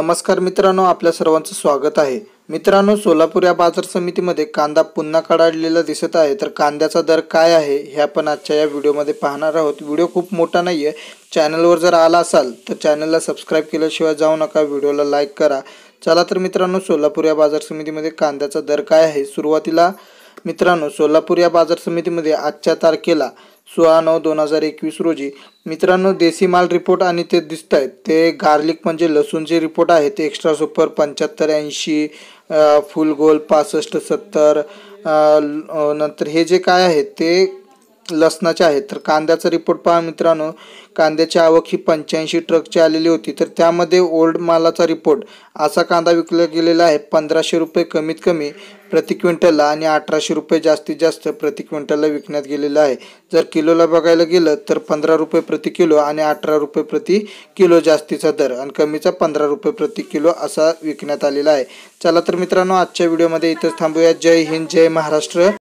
नमस्कार मित्रांनो आपल्या सर्वांचं स्वागत आहे मित्रांनो सोलापूर या बाजार समितीमध्ये कांदा पुन्हा कडाडलेला दिसत आहे तर कांद्याचा दर काय आहे हे आपण आजच्या या व्हिडिओमध्ये पाहणार आहोत व्हिडिओ खूप मोठा नाही आहे चॅनलवर जर आला असाल तर चॅनलला सबस्क्राईब केल्याशिवाय जाऊ नका व्हिडिओला लाईक करा चला तर मित्रांनो सोलापूर या बाजार समितीमध्ये कांद्याचा दर काय आहे सुरुवातीला मित्रांनो सोलापूर या बाजार समितीमध्ये आजच्या तारखेला सोळा नऊ दोन हजार एकवीस रोजी मित्रांनो देसी माल रिपोर्ट आणि ते दिसत म्हणजे आहेत ते गार्लिक म्हणजे लसूणचे रिपोर्ट आहेत एक्स्ट्रा सुपर पंच्याहत्तर ऐंशी फुल गोल पासष्ट सत्तर नंतर हे जे काय आहे ते लसणाचे आहेत तर कांद्याचा रिपोर्ट पहा मित्रांनो कांद्याची आवक ही पंच्याऐंशी ट्रकची आलेली होती तर त्यामध्ये ओल्ड मालाचा रिपोर्ट असा कांदा विकला गेलेला आहे पंधराशे रुपये कमीत कमी प्रति क्विंटलला आणि अठराशे रुपये जास्तीत जास्त प्रति क्विंटलला विकण्यात गेलेलं आहे जर किलोला बघायला गेलं तर पंधरा रुपये प्रति किलो आणि अठरा रुपये प्रति किलो जास्तीचा दर आणि कमीचा पंधरा रुपये प्रति किलो असा विकण्यात आलेला आहे चला तर मित्रांनो आजच्या व्हिडिओमध्ये इथंच थांबूया जय हिंद जय महाराष्ट्र